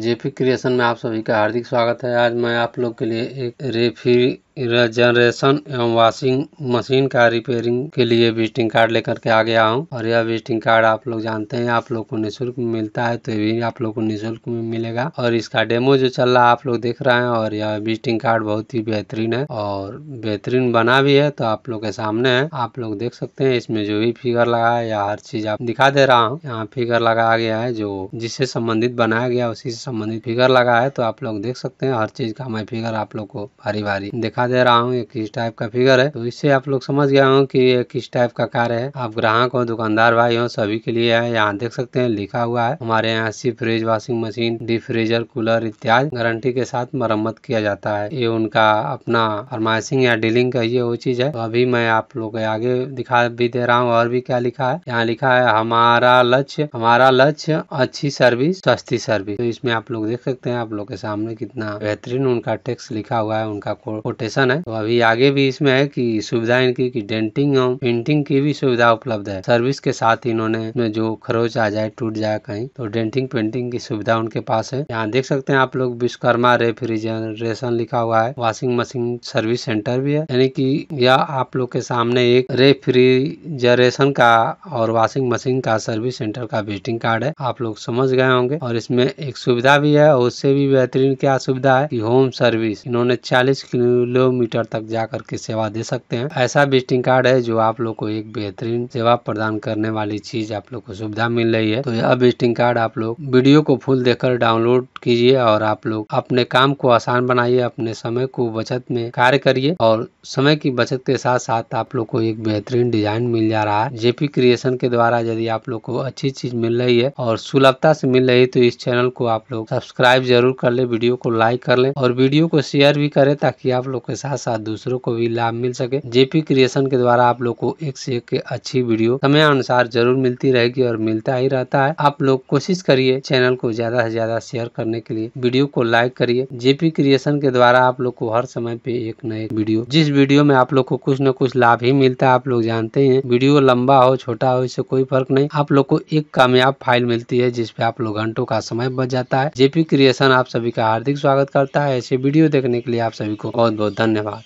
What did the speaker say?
JP creation में आप सभी का हार्दिक स्वागत है आज मैं आप लोग के लिए एक रेफी रेजनरेशन एवं वॉशिंग मशीन का रिपेयरिंग के लिए विजिटिंग कार्ड लेकर के आ गया हूं और यह विजिटिंग कार्ड आप लोग जानते हैं आप लोग को निःशुल्क मिलता है तो भी आप लोग को निःशुल्क में मिलेगा और इसका डेमो जो चल रहा है आप लोग देख रहे हैं और यह विजिटिंग कार्ड बहुत ही बेहतरीन है और बेहतरीन बना भी है तो आप लोग के सामने है आप लोग देख सकते हैं इसमें जो भी फिगर लगा है या हर चीज आप दिखा दे रहा हूँ यहाँ फिगर लगाया गया है जो जिससे संबंधित बनाया गया उसी से संबंधित फिगर लगा है तो आप लोग देख सकते हैं हर चीज का मैं फिगर आप लोग को भारी भारी दिखा दिखा दे रहा हूँ ये किस टाइप का फिगर है तो इससे आप लोग समझ गया हूँ कि ये किस टाइप का कार है आप ग्राहक हो दुकानदार भाई हो सभी के लिए है यहाँ देख सकते हैं लिखा हुआ है हमारे यहाँ सी फ्रिज वॉशिंग मशीन डी फ्रीजर कूलर इत्यादि गारंटी के साथ मरम्मत किया जाता है ये उनका अपना फरमाइशिंग या डीलिंग कहिए वो चीज है तो अभी मैं आप लोग आगे दिखा भी दे रहा हूँ और भी क्या लिखा है यहाँ लिखा है हमारा लक्ष्य हमारा लक्ष्य अच्छी सर्विस सस्ती सर्विस तो इसमें आप लोग देख सकते हैं आप लोग के सामने कितना बेहतरीन उनका टेक्स लिखा हुआ है उनका कोटेशन स्टेशन है तो अभी आगे भी इसमें है कि सुविधा इनकी की डेंटिंग और पेंटिंग की भी सुविधा उपलब्ध है सर्विस के साथ इन्होंने में जो खरोच आ जाए टूट जाए कहीं तो डेंटिंग पेंटिंग की सुविधा उनके पास है यहाँ देख सकते हैं आप लोग विश्वकर्मा रेफ्रिजरेशन लिखा हुआ है वॉशिंग मशीन सर्विस सेंटर भी है यानी की यह आप लोग के सामने एक रेफ्रिजरेशन का और वॉशिंग मशीन का सर्विस सेंटर का विजिटिंग कार्ड है आप लोग समझ गए होंगे और इसमें एक सुविधा भी है और उससे भी बेहतरीन क्या सुविधा है कि होम सर्विस इन्होंने चालीस किलो किलोमीटर तक जा करके सेवा दे सकते हैं ऐसा विजिटिंग कार्ड है जो आप लोग को एक बेहतरीन सेवा प्रदान करने वाली चीज आप लोग को सुविधा मिल रही है तो यह विजिटिंग कार्ड आप लोग वीडियो को फुल देखकर डाउनलोड कीजिए और आप लोग अपने काम को आसान बनाइए अपने समय को बचत में कार्य करिए और समय की बचत के साथ साथ आप लोग को एक बेहतरीन डिजाइन मिल जा रहा है जेपी क्रिएशन के द्वारा यदि आप लोग को अच्छी चीज मिल रही है और सुलभता से मिल रही है तो इस चैनल को आप लोग सब्सक्राइब जरूर कर ले वीडियो को लाइक कर ले और वीडियो को शेयर भी करें ताकि आप लोग के साथ साथ दूसरों को भी लाभ मिल सके जेपी क्रिएशन के द्वारा आप लोग को एक से एक अच्छी वीडियो समय अनुसार जरूर मिलती रहेगी और मिलता ही रहता है आप लोग कोशिश करिए चैनल को ज्यादा से ज्यादा शेयर करने के लिए वीडियो को लाइक करिए जेपी क्रिएशन के द्वारा आप लोग को हर समय पे एक नए वीडियो जिस वीडियो में आप लोग को कुछ न कुछ लाभ ही मिलता है आप लोग जानते हैं वीडियो लंबा हो छोटा हो इससे कोई फर्क नहीं आप लोग को एक कामयाब फाइल मिलती है जिसपे आप लोग घंटों का समय बच जाता है जेपी क्रिएशन आप सभी का हार्दिक स्वागत करता है ऐसे वीडियो देखने के लिए आप सभी को बहुत बहुत धन्यवाद